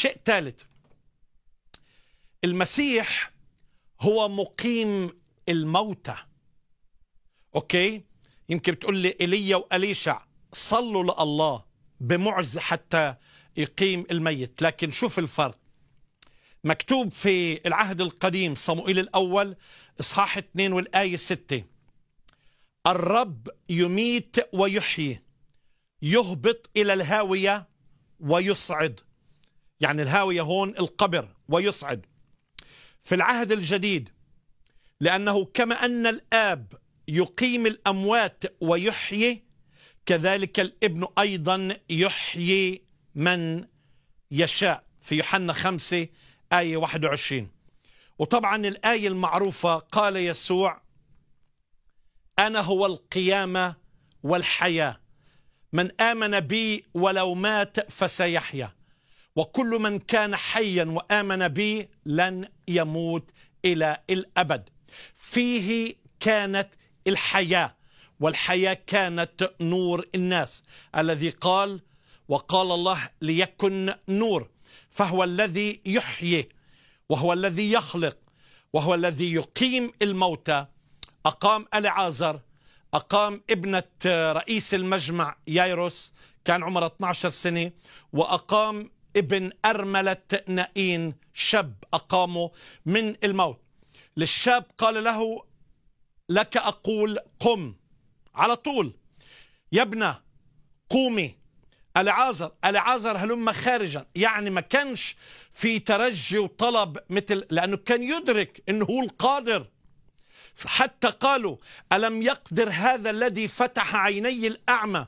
شيء ثالث المسيح هو مقيم الموتى اوكي يمكن بتقول لي ايليا واليشع صلوا لله بمعز حتى يقيم الميت لكن شوف الفرق مكتوب في العهد القديم صموئيل الاول اصحاح 2 والايه 6 الرب يميت ويحيي يهبط الى الهاويه ويصعد يعني الهاوية هون القبر ويصعد في العهد الجديد لأنه كما أن الآب يقيم الأموات ويحيي كذلك الابن أيضا يحيي من يشاء في يوحنا 5 آية 21 وطبعا الآية المعروفة قال يسوع أنا هو القيامة والحياة من آمن بي ولو مات فسيحيا وكل من كان حيا وامن بي لن يموت الى الابد فيه كانت الحياه والحياه كانت نور الناس الذي قال وقال الله ليكن نور فهو الذي يحيي وهو الذي يخلق وهو الذي يقيم الموتى اقام العازر اقام ابنه رئيس المجمع يايروس كان عمرها 12 سنه واقام ابن أرملة نائين شاب أقامه من الموت للشاب قال له لك أقول قم على طول يا ابنة قومي العازر العازر هلم خارجا يعني ما كانش في ترجي وطلب مثل لأنه كان يدرك أنه هو القادر حتى قالوا ألم يقدر هذا الذي فتح عيني الأعمى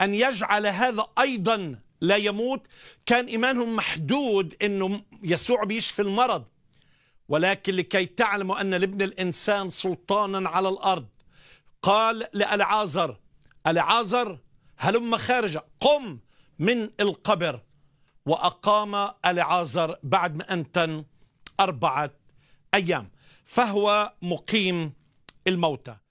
أن يجعل هذا أيضا لا يموت كان إيمانهم محدود أنه يسوع بيشفي المرض ولكن لكي تعلموا أن لابن الإنسان سلطانا على الأرض قال لألعازر ألعازر هلم خارج قم من القبر وأقام ألعازر بعد ما أنتن أربعة أيام فهو مقيم الموتى